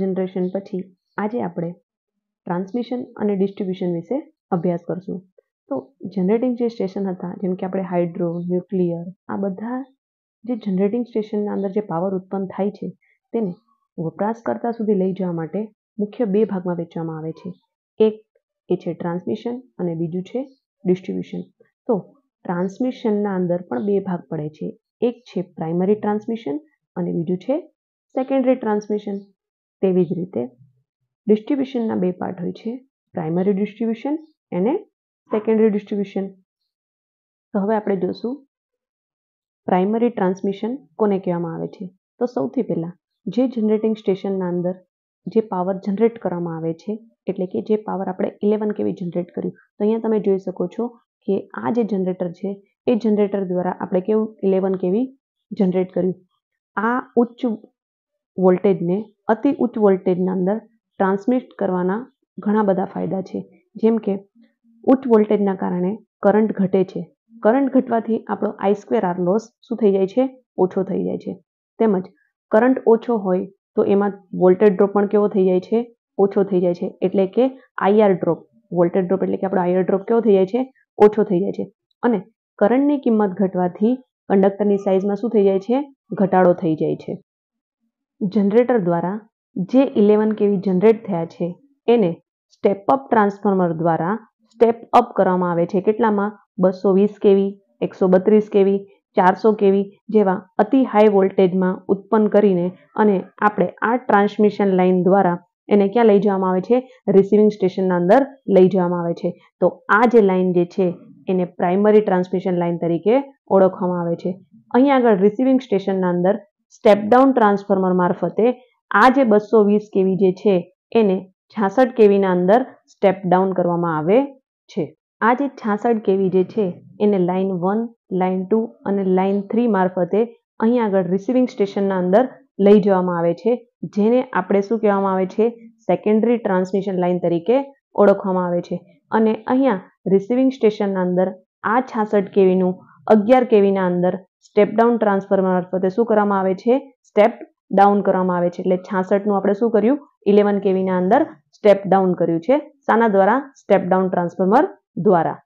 generation પછી આજે આપણે ટ્રાન્સમિશન અને ડિસ્ટ્રિબ્યુશન વિશે અભ્યાસ કરશું તો જનરેટિંગ જે સ્ટેશન હતા જેમ કે આપણે હાઇડ્રો ન્યુક્લિયર આ બધા જે જનરેટિંગ સ્ટેશનના અંદર જે પાવર ઉત્પન્ન થાય છે તેને વપરાશકર્તા સુધી લઈ જવા માટે મુખ્ય બે ભાગમાં વેચવામાં આવે છે એક એ છે ટ્રાન્સમિશન અને બીજું છે ડિસ્ટ્રિબ્યુશન તો ટ્રાન્સમિશનના અંદર પણ બે ભાગ પડે છે એક છે પ્રાઇમરી ટ્રાન્સમિશન અને બીજું છે સેકન્ડરી ટ્રાન્સમિશન તેવી જ રીતે ડિસ્ટ્રિબ્યુશનના બે પાર્ટ હોય છે પ્રાઇમરી ડિસ્ટ્રિબ્યુશન એને સેકન્ડરી ડિસ્ટ્રિબ્યુશન તો હવે આપણે જોશું પ્રાઇમરી ટ્રાન્સમિશન કોને કહેવામાં આવે છે તો સૌથી પહેલાં જે જનરેટિંગ સ્ટેશનના અંદર જે પાવર જનરેટ કરવામાં આવે છે એટલે કે જે પાવર આપણે ઇલેવન કેવી જનરેટ કર્યું તો અહીંયા તમે જોઈ શકો છો કે આ જે જનરેટર છે એ જનરેટર દ્વારા આપણે કેવું ઇલેવન કેવી જનરેટ કર્યું આ ઉચ્ચ વોલ્ટેજને અતિ ઉચ્ચ વોલ્ટેજના અંદર ટ્રાન્સમિટ કરવાના ઘણા બધા ફાયદા છે જેમ કે ઉચ્ચ વોલ્ટેજના કારણે કરંટ ઘટે છે કરંટ ઘટવાથી આપણો આઈ સ્ક્વેર આર લોસ શું થઈ જાય છે ઓછો થઈ જાય છે તેમજ કરંટ ઓછો હોય તો એમાં વોલ્ટેજ ડ્રોપ પણ કેવો થઈ જાય છે ઓછો થઈ જાય છે એટલે કે આઈઆર ડ્રોપ વોલ્ટેજ ડ્રોપ એટલે કે આપણો આઈઆર ડ્રોપ કેવો થઈ જાય છે ઓછો થઈ જાય છે અને કરંટની કિંમત ઘટવાથી કંડક્ટરની સાઇઝમાં શું થઈ જાય છે ઘટાડો થઈ જાય છે જનરેટર દ્વારા જે ઇલેવન કેવી જનરેટ થયા છે એને સ્ટેપ અપ ટ્રાન્સફોર્મર દ્વારા સ્ટેપ અપ કરવામાં આવે છે કેટલામાં બસો વીસ કેવી એકસો બત્રીસ કેવી ચારસો કેવી જેવા અતિ હાઈ વોલ્ટેજમાં ઉત્પન્ન કરીને અને આપણે આ ટ્રાન્સમિશન લાઇન દ્વારા એને ક્યાં લઈ જવામાં આવે છે રિસીવિંગ સ્ટેશનના અંદર લઈ જવામાં આવે છે તો આ જે લાઇન જે છે એને પ્રાઇમરી ટ્રાન્સમિશન લાઇન તરીકે ઓળખવામાં આવે છે અહીં આગળ રિસીવિંગ સ્ટેશનના અંદર સ્ટેપ ડાઉન ટ્રાન્સફોર્મર મારફતે આ જે બસો વીસ કેવી જે છે એને છાસઠ કેવીના અંદર સ્ટેપ ડાઉન કરવામાં આવે છે આ જે છાસઠ કેવી જે છે એને લાઇન વન લાઇન ટુ અને લાઇન થ્રી મારફતે અહીં આગળ રિસીવિંગ સ્ટેશનના અંદર લઈ જવામાં આવે છે જેને આપણે શું કહેવામાં આવે છે સેકન્ડરી ટ્રાન્સમિશન લાઇન તરીકે ઓળખવામાં આવે છે અને અહીંયા રિસીવિંગ સ્ટેશનના અંદર આ છાસઠ કેવીનું અગિયાર કેવીના અંદર સ્ટેપ ડાઉન ટ્રાન્સફોર્મર મારફતે શું કરવામાં આવે છે સ્ટેપ ડાઉન કરવામાં આવે છે એટલે છાસઠનું આપણે શું કર્યું ઇલેવન કેવીના અંદર સ્ટેપ ડાઉન કર્યું છે સાના દ્વારા સ્ટેપ ડાઉન ટ્રાન્સફોર્મર દ્વારા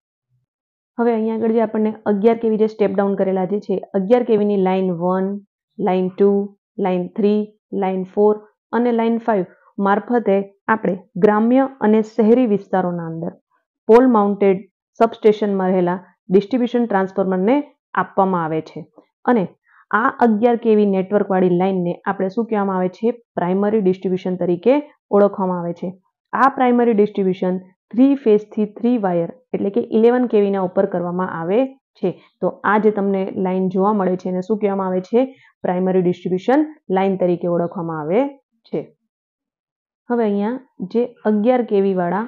હવે અહીંયા આગળ જે આપણને અગિયાર કેવી જે સ્ટેપ ડાઉન કરેલા જે છે અગિયાર કેવીની line one line two line three line four અને લાઇન ફાઇવ મારફતે આપણે ગ્રામ્ય અને શહેરી વિસ્તારોના અંદર પોલ માઉન્ટેડ સબસ્ટેશનમાં રહેલા ડિસ્ટ્રીબ્યુશન ટ્રાન્સફોર્મરને આપવામાં આવે છે અને આ અગિયાર કેવી નેટવર્કવાળી લાઇનને આપણે શું કહેવામાં આવે છે પ્રાઇમરી ડિસ્ટ્રીબ્યુશન તરીકે ઓળખવામાં આવે છે આ પ્રાઇમરી ડિસ્ટ્રીબ્યુશન થ્રી ફેઝથી થ્રી વાયર એટલે કે ઇલેવન કેવીના ઉપર કરવામાં આવે છે તો આ જે તમને લાઇન જોવા મળે છે એને શું કહેવામાં આવે છે પ્રાઇમરી ડિસ્ટ્રીબ્યુશન લાઇન તરીકે ઓળખવામાં આવે છે હવે અહીંયા જે અગિયાર કેવીવાળા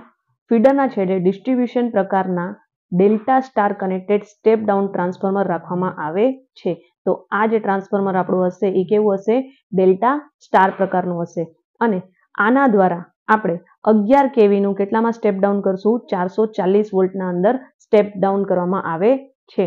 ફીડરના છેડે ડિસ્ટ્રીબ્યુશન પ્રકારના delta star connected step down transformer રાખવામાં આવે છે તો આ જે ટ્રાન્સફોર્મર આપણું હશે એ કેવું હશે ડેલ્ટા સ્ટાર પ્રકારનું હશે અને આના દ્વારા આપણે અગિયાર કેવીનું કેટલામાં સ્ટેપ ડાઉન કરશું ચારસો ચાલીસ વોલ્ટના અંદર સ્ટેપ ડાઉન કરવામાં આવે છે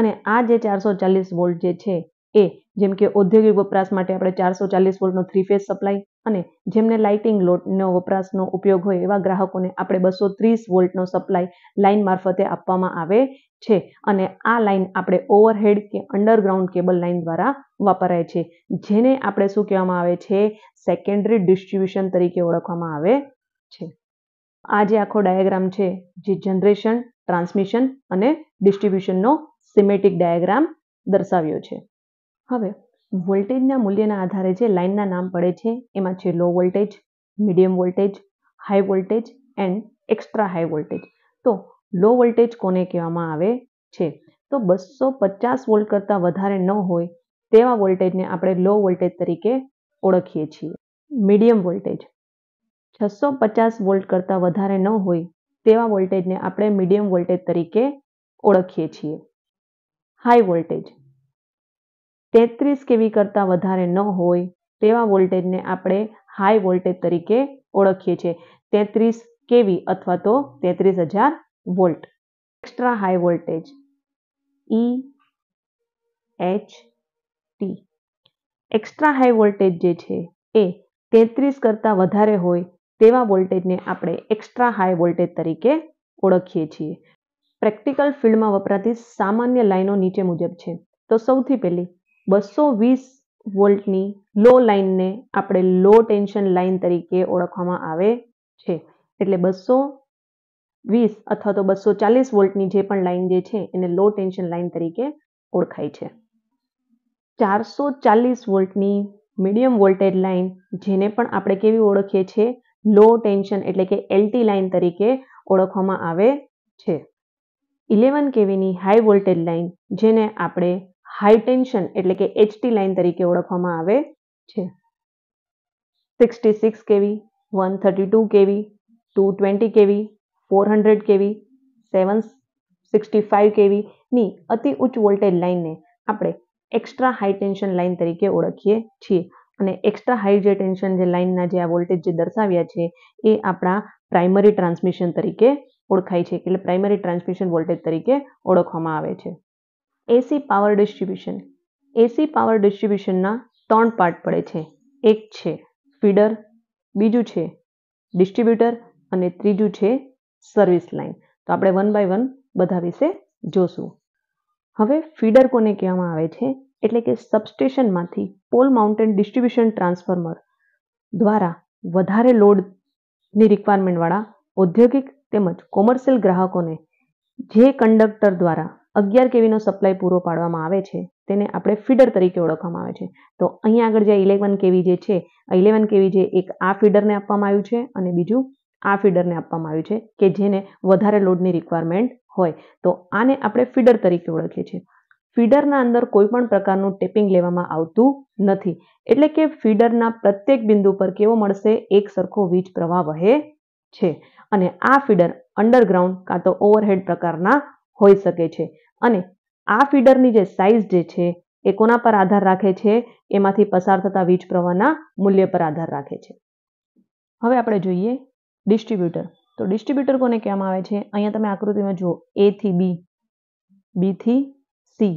અને આ જે ચારસો ચાલીસ વોલ્ટ જે છે એ જેમ કે ઔદ્યોગિક વપરાશ માટે આપણે ચારસો ચાલીસ વોલ્ટનો થ્રી ફેઝ સપ્લાય અને જેમને લાઇટિંગ લોટનો વપરાશનો ઉપયોગ હોય એવા ગ્રાહકોને આપણે બસો ત્રીસ વોલ્ટનો સપ્લાય લાઇન મારફતે આપવામાં આવે છે અને આ લાઇન આપણે ઓવરહેડ કે અંડરગ્રાઉન્ડ કેબલ લાઇન દ્વારા વપરાય છે જેને આપણે શું કહેવામાં આવે છે સેકન્ડરી ડિસ્ટ્રીબ્યુશન તરીકે ઓળખવામાં આવે છે આ જે આખો ડાયાગ્રામ છે જે જનરેશન ટ્રાન્સમિશન અને ડિસ્ટ્રીબ્યુશનનો સિમેટિક ડાયાગ્રામ દર્શાવ્યો છે હવે વોલ્ટેજના મૂલ્યના આધારે જે લાઇનના નામ પડે છે એમાં છે low voltage medium voltage high voltage and extra high voltage તો લો વોલ્ટેજ કોને કહેવામાં આવે છે તો બસો પચાસ વોલ્ટ કરતાં વધારે ન હોય તેવા વોલ્ટેજને આપણે લો વોલ્ટેજ તરીકે ઓળખીએ છીએ મીડિયમ વોલ્ટેજ છસો પચાસ વોલ્ટ કરતાં વધારે ન હોય તેવા વોલ્ટેજને આપણે મીડિયમ વોલ્ટેજ તરીકે ઓળખીએ છીએ હાઈ વોલ્ટેજ તેત્રીસ કેવી કરતાં વધારે ન હોય તેવા વોલ્ટેજને આપણે હાઈ વોલ્ટેજ તરીકે ઓળખીએ છીએ તેત્રીસ કેવી અથવા તો તેત્રીસ હજાર volt extra high voltage E H T extra high voltage જે છે એ તેત્રીસ કરતાં વધારે હોય તેવા વોલ્ટેજને આપણે એક્સ્ટ્રા હાઈ વોલ્ટેજ તરીકે ઓળખીએ છીએ પ્રેક્ટિકલ ફિલ્ડમાં વપરાતી સામાન્ય લાઇનો નીચે મુજબ છે તો સૌથી પહેલી બસો વીસ વોલ્ટની લો લાઇનને આપણે લો ટેન્શન લાઇન તરીકે ઓળખવામાં આવે છે એટલે બસો વીસ અથવા તો બસો ચાલીસ વોલ્ટની જે પણ લાઇન જે છે એને લો ટેન્શન લાઇન તરીકે ઓળખાય છે ચારસો ચાલીસ વોલ્ટની મીડિયમ વોલ્ટેજ લાઇન જેને પણ આપણે કેવી ઓળખીએ છીએ લો ટેન્શન એટલે કે એલટી લાઇન તરીકે ઓળખવામાં આવે છે ઇલેવન કેવીની હાઈ વોલ્ટેજ લાઇન જેને આપણે હાઈ ટેન્શન એટલે કે એચટી લાઇન તરીકે ઓળખવામાં આવે છે sixty six KV one thirty two KV two twenty KV four hundred KV seven sixty five કેવીની અતિ ઉચ્ચ વોલ્ટેજ લાઇનને આપણે એક્સ્ટ્રા હાઈ ટેન્શન લાઇન તરીકે ઓળખીએ છીએ અને એક્સ્ટ્રા હાઈ જે ટેન્શન જે લાઇનના જે આ વોલ્ટેજ જે દર્શાવ્યા છે એ આપણા પ્રાઇમરી ટ્રાન્સમિશન તરીકે ઓળખાય છે એટલે પ્રાઇમરી ટ્રાન્સમિશન વોલ્ટેજ તરીકે ઓળખવામાં આવે છે AC power distribution AC power ડિસ્ટ્રીબ્યુશનના ત્રણ પાર્ટ પડે છે એક છે ફીડર બીજું છે ડિસ્ટ્રીબ્યુટર અને ત્રીજું છે સર્વિસ લાઇન તો આપણે વન બાય વન બધા વિશે જોશું હવે ફીડર કોને કહેવામાં આવે છે એટલે કે સબસ્ટેશનમાંથી પોલ માઉન્ટેન ડિસ્ટ્રીબ્યુશન ટ્રાન્સફોર્મર દ્વારા વધારે લોડની રિક્વાયરમેન્ટવાળા ઔદ્યોગિક તેમજ કોમર્શિયલ ગ્રાહકોને જે કંડક્ટર દ્વારા અગિયાર કેવીનો સપ્લાય પૂરો પાડવામાં આવે છે તેને આપણે ફીડર તરીકે ઓળખવામાં આવે છે તો અહીંયા આગળ જે ઇલેવન કેવી જે છે ઇલેવન કેવી જે એક આ ફીડરને આપવામાં આવ્યું છે અને બીજું આ ફીડરને આપવામાં આવ્યું છે કે જેને વધારે લોડની રિક્વાયરમેન્ટ હોય તો આને આપણે ફીડર તરીકે ઓળખીએ છીએ ફીડરના અંદર કોઈ પણ પ્રકારનું ટેપિંગ લેવામાં આવતું નથી એટલે કે ફીડરના પ્રત્યેક બિંદુ પર કેવો મળશે એક સરખો વીજ પ્રવાહ વહે છે અને આ ફીડર અંડરગ્રાઉન્ડ કાં તો ઓવરહેડ પ્રકારના હોઈ શકે છે અને આ ફીડરની જે સાઇઝ જે છે એ કોના પર આધાર રાખે છે એમાંથી પસાર થતા વીજ પ્રવાહના મૂલ્ય પર આધાર રાખે છે હવે આપણે જોઈએ ડિસ્ટ્રીબ્યુટર તો ડિસ્ટ્રીબ્યુટર કોને કહેવામાં આવે છે અહીંયા તમે આકૃતિમાં જુઓ એ થી બી બી થી સી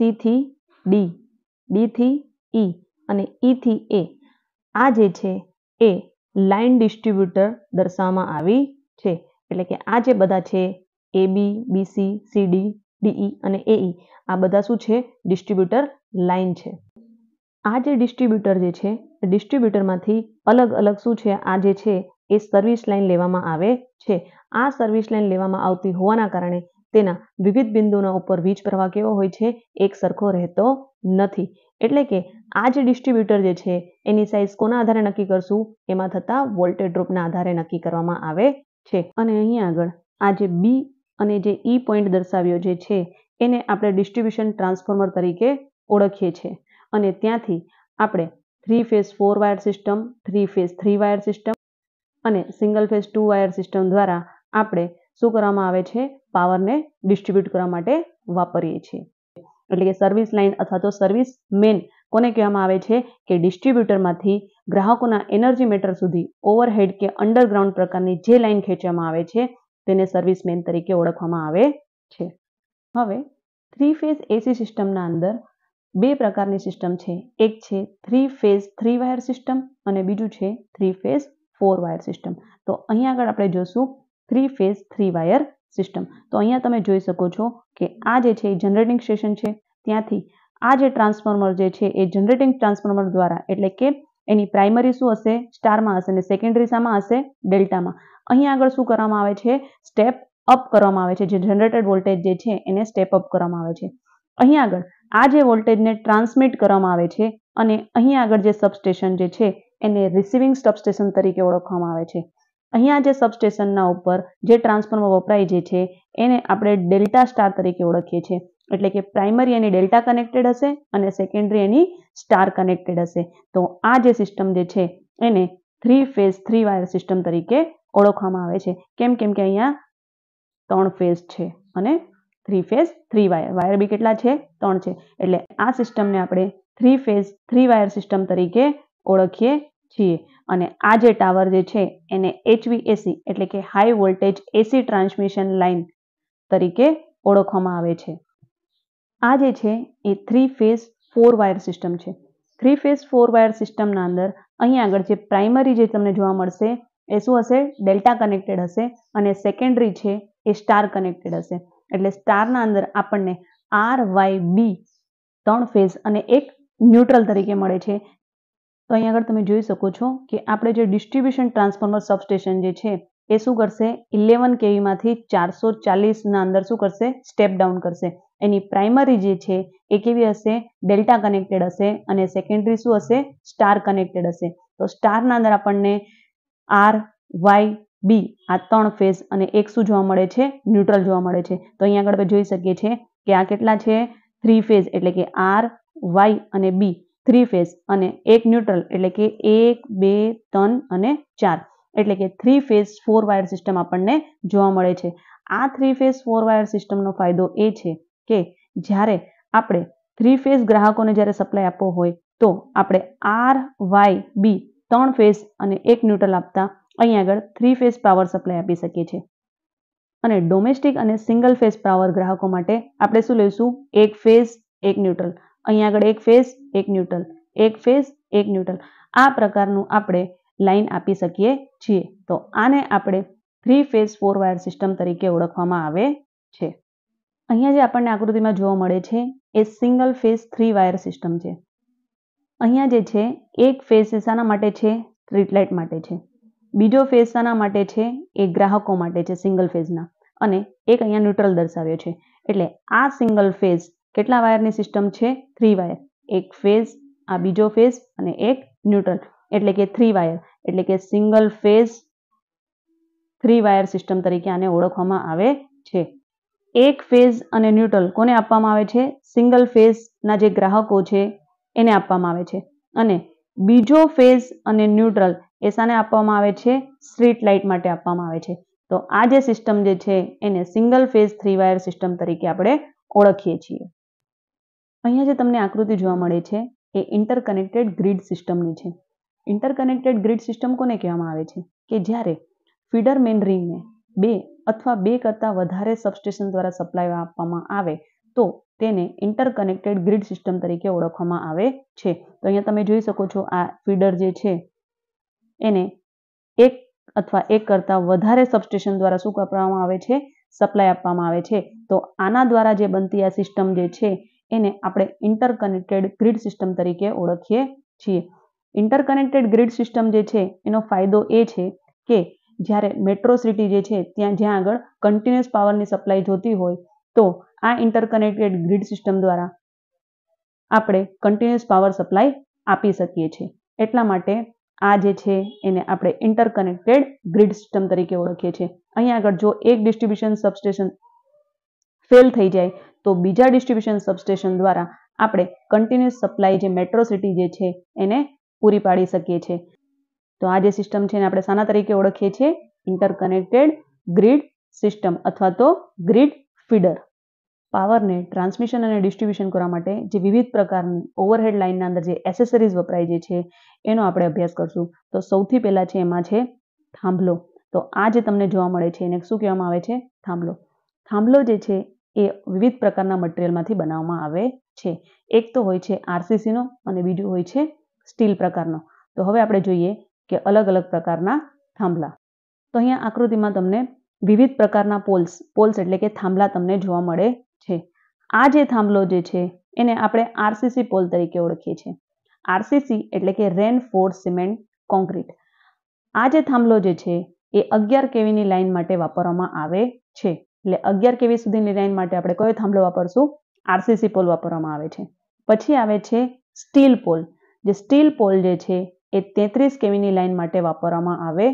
સી થી ડી ડી થી ઈ e અને ઈ e થી એ આ જે છે એ લાઇન ડિસ્ટ્રીબ્યુટર દર્શાવવામાં આવી એટલે કે આ જે બધા છે એ બી બીસી સીડી ડીઈ અને એઈ e, આ બધા શું છે ડિસ્ટ્રીબ્યુટર લાઇન છે આ જે ડિસ્ટ્રીબ્યુટર જે છે ડિસ્ટ્રીબ્યુટરમાંથી અલગ અલગ શું છે આ જે છે એ સર્વિસ લાઇન લેવામાં આવે છે આ સર્વિસ લાઇન લેવામાં આવતી હોવાના કારણે તેના વિવિધ બિંદુના ઉપર વીજ પ્રવાહ કેવો હોય છે એક સરખો રહેતો નથી એટલે કે આ જે ડિસ્ટ્રીબ્યુટર જે છે એની સાઇઝ કોના આધારે નક્કી કરશું એમાં થતા વોલ્ટેજ ડ્રોપના આધારે નક્કી કરવામાં આવે છે અને અહીં આગળ આ જે બી અને જે ઈ e પોઇન્ટ દર્શાવ્યો જે છે એને આપણે ડિસ્ટ્રિબ્યુશન ટ્રાન્સફોર્મર તરીકે ઓળખીએ છીએ અને ત્યાંથી આપણે three phase four wire system three phase three wire system અને single phase two wire system દ્વારા આપણે શું કરવામાં આવે છે પાવરને ડિસ્ટ્રીબ્યુટ કરવા માટે વાપરીએ છીએ એટલે કે સર્વિસ લાઇન અથવા તો સર્વિસ મેન કોને કહેવામાં આવે છે કે ડિસ્ટ્રીબ્યુટરમાંથી ગ્રાહકોના એનર્જી મીટર સુધી ઓવરહેડ કે અંડરગ્રાઉન્ડ પ્રકારની જે લાઇન ખેંચવામાં આવે છે તેને સર્વિસમેન તરીકે ઓળખવામાં આવે છે હવે થ્રી ફેઝ એસી સિસ્ટમના અંદર બે પ્રકારની સિસ્ટમ છે એક છે three phase three wire system અને બીજું છે three phase four wire system તો અહીંયા આગળ આપણે જોશું three phase three wire system તો અહીંયા તમે જોઈ શકો છો કે આ જે છે એ જનરેટિંગ સ્ટેશન છે ત્યાંથી આ જે ટ્રાન્સફોર્મર જે છે એ જનરેટિંગ ટ્રાન્સફોર્મર દ્વારા એટલે કે એની પ્રાઇમરી શું હશે સ્ટારમાં હશે અને સેકન્ડરી શામાં હશે ડેલ્ટામાં અહીં આગળ શું કરવામાં આવે છે સ્ટેપ અપ કરવામાં આવે છે જે જનરેટેડ વોલ્ટેજ જે છે એને સ્ટેપ અપ કરવામાં આવે છે અહીં આગળ આ જે વોલ્ટેજને ટ્રાન્સમિટ કરવામાં આવે છે અને અહીં આગળ જે સબસ્ટેશન જે છે એને રિસીવિંગ સબસ્ટેશન તરીકે ઓળખવામાં આવે છે અહીંયા જે સબસ્ટેશનના ઉપર જે ટ્રાન્સફોર્મર વપરાય જે છે એને આપણે ડેલ્ટા સ્ટાર તરીકે ઓળખીએ છીએ એટલે કે પ્રાઇમરી એની ડેલ્ટા કનેક્ટેડ હશે અને સેકન્ડરી એની સ્ટાર કનેક્ટેડ હશે તો આ જે સિસ્ટમ જે છે એને three phase three wire system તરીકે ઓળખવામાં આવે છે કેમ કેમ કે અહીંયા ત્રણ ફેઝ છે અને three phase three wire wire બી કેટલા છે ત્રણ છે એટલે આ સિસ્ટમને આપણે three phase three wire system તરીકે ઓળખીએ છીએ અને આ જે ટાવર જે છે એને એચવીએસી એટલે કે high voltage AC transmission line તરીકે ઓળખવામાં આવે છે આ જે છે એ three phase four wire system છે થ્રી ફેઝ ફોર વાયર સિસ્ટમના અંદર અહીં આગળ જે પ્રાઇમરી જે તમને જોવા મળશે એ શું હશે ડેલ્ટા કનેક્ટેડ હશે અને સેકન્ડરી છે એ સ્ટાર કનેક્ટેડ હશે એટલે સ્ટારના અંદર આપણને આર વાય બી ત્રણ ફેઝ અને એક ન્યુટ્રલ તરીકે મળે છે તો અહીં આગળ તમે જોઈ શકો છો કે આપણે જે ડિસ્ટ્રીબ્યુશન ટ્રાન્સફોર્મર સબસ્ટેશન જે છે એ શું કરશે ઇલેવન કેવીમાંથી ચારસો ચાલીસના અંદર શું કરશે સ્ટેપ ડાઉન કરશે એની પ્રાઇમરી જે છે એ કેવી હશે ડેલ્ટા કનેક્ટેડ હશે અને સેકન્ડરી શું હશે સ્ટાર કનેક્ટેડ હશે તો સ્ટારના અંદર આપણને આર વાય બી આ ત્રણ ફેઝ અને એક શું જોવા મળે છે ન્યુટ્રલ જોવા મળે છે તો અહીંયા આગળ આપણે જોઈ શકીએ છીએ કે આ કેટલા છે થ્રી ફેઝ એટલે કે આર વાય અને બી થ્રી ફેઝ અને એક ન્યુટ્રલ એટલે કે એક બે ત્રણ અને ચાર એટલે કે three phase four wire system આપણને જોવા મળે છે આ થ્રી ફેઝ ફોર વાયર સિસ્ટમનો ફાયદો એ છે કે જ્યારે આપણે થ્રી ફેઝ ગ્રાહકોને જ્યારે સપ્લાય આપવો હોય તો આપણે આર વાય બી ત્રણ ફેઝ અને એક ન્યુટ્રલ આપતા અહીંયા આગળ થ્રી ફેઝ પાવર સપ્લાય આપી શકીએ છીએ અને ડોમેસ્ટિક અને સિંગલ ફેઝ પાવર ગ્રાહકો માટે આપણે શું લઈશું એક ફેઝ એક ન્યુટ્રલ અહીં આગળ એક ફેઝ એક ન્યુટ્રલ એક ફેઝ એક ન્યુટ્રલ આ પ્રકારનું આપણે લાઇન આપી શકીએ છીએ તો આને આપણે three phase four wire system તરીકે ઓળખવામાં આવે છે અહીંયા જે આપણને આકૃતિમાં જોવા મળે છે એ single phase three wire system છે અહીંયા જે છે એક ફેઝ એ માટે છે સ્ટ્રીટલાઇટ માટે છે બીજો ફેઝ શાના માટે છે એ ગ્રાહકો માટે છે સિંગલ ફેઝના અને એક અહીંયા ન્યુટ્રલ દર્શાવ્યો છે એટલે આ સિંગલ ફેઝ કેટલા વાયરની સિસ્ટમ છે થ્રી વાયર એક ફેઝ આ બીજો ફેઝ અને એક ન્યુટ્રલ એટલે કે થ્રી વાયર એટલે કે single phase three wire system તરીકે આને ઓળખવામાં આવે છે એક ફેઝ અને ન્યુટ્રલ કોને આપવામાં આવે છે સિંગલ ફેઝના જે ગ્રાહકો છે એને આપવામાં આવે છે અને બીજો ફેઝ અને ન્યુટ્રલ એ શાને આપવામાં આવે છે સ્ટ્રીટ લાઇટ માટે આપવામાં આવે છે તો આ જે સિસ્ટમ જે છે એને single phase three wire system તરીકે આપણે ઓળખીએ છીએ અહીંયા જે તમને આકૃતિ જોવા મળે છે એ ઇન્ટરકનેક્ટેડ ગ્રીડ સિસ્ટમની છે ઇન્ટરકનેક્ટેડ ગ્રીડ સિસ્ટમ કોને કહેવામાં આવે છે કે જ્યારે ફીડર મેન રિંગને બે અથવા બે કરતાં વધારે સબસ્ટેશન દ્વારા સપ્લાય આપવામાં આવે તો તેને ઇન્ટરકનેક્ટેડ ગ્રીડ સિસ્ટમ તરીકે ઓળખવામાં આવે છે તો અહીંયા તમે જોઈ શકો છો આ ફીડર જે છે એને એક અથવા એક કરતાં વધારે સબસ્ટેશન દ્વારા શું કરવામાં આવે છે સપ્લાય આપવામાં આવે છે તો આના દ્વારા જે બનતી આ સિસ્ટમ જે છે એને આપણે ઇન્ટરકનેક્ટેડ ગ્રીડ સિસ્ટમ તરીકે ઓળખીએ છીએ ઇન્ટરકનેક્ટેડ ગ્રીડ સિસ્ટમ જે છે એનો ફાયદો એ છે કે જ્યારે મેટ્રો સિટી જે છે ત્યાં જ્યાં આગળ કન્ટિન્યુઅસ પાવરની સપ્લાય જોતી હોય તો આ ઇન્ટરકનેક્ટેડ ગ્રીડ સિસ્ટમ દ્વારા આપણે કન્ટિન્યુઅસ પાવર સપ્લાય આપી શકીએ છીએ એટલા માટે આ જે છે એને આપણે ઇન્ટરકનેક્ટેડ ગ્રીડ સિસ્ટમ તરીકે ઓળખીએ છીએ અહીંયા આગળ જો એક ડિસ્ટ્રિબ્યુશન સબસ્ટેશન ફેલ થઈ જાય તો બીજા ડિસ્ટ્રિબ્યુશન સબસ્ટેશન દ્વારા આપણે કન્ટિન્યુઅસ સપ્લાય જે મેટ્રો સિટી જે છે એને પૂરી પાડી શકીએ છીએ તો આ જે સિસ્ટમ છે એને આપણે શાના તરીકે ઓળખીએ છીએ ઇન્ટરકનેક્ટેડ ગ્રીડ સિસ્ટમ અથવા તો ગ્રીડ ફીડર પાવરને ટ્રાન્સમિશન અને ડિસ્ટ્રીબ્યુશન કરવા માટે જે વિવિધ પ્રકારની ઓવરહેડ લાઇનના અંદર જે એસેસરીઝ વપરાય જે છે એનો આપણે અભ્યાસ કરશું તો સૌથી પહેલાં છે એમાં છે થાંભલો તો આ જે તમને જોવા મળે છે એને શું કહેવામાં આવે છે થાંભલો થાંભલો જે છે એ વિવિધ પ્રકારના મટીરિયલમાંથી બનાવવામાં આવે છે એક તો હોય છે આરસીસીનો અને બીજું હોય છે સ્ટીલ પ્રકારનો તો હવે આપણે જોઈએ કે અલગ અલગ પ્રકારના થાંભલા તો અહીંયા આકૃતિમાં તમને વિવિધ પ્રકારના પોલ્સ પોલ્સ એટલે કે થાંભલા તમને જોવા મળે છે આ જે થાંભલો જે છે એને આપણે આરસીસી પોલ તરીકે ઓળખીએ છીએ આરસીસી એટલે કે રેન ફોર સિમેન્ટ કોન્ક્રીટ આ જે થાંભલો જે છે એ અગિયાર કેવીની લાઇન માટે વાપરવામાં આવે છે એટલે અગિયાર કેવી સુધીની લાઇન માટે આપણે કયો થાંભલો વાપરશું આરસીસી પોલ વાપરવામાં આવે છે પછી આવે છે સ્ટીલ પોલ જે સ્ટીલ પોલ જે છે એ તેત્રીસ કેવીની લાઇન માટે વાપરવામાં આવે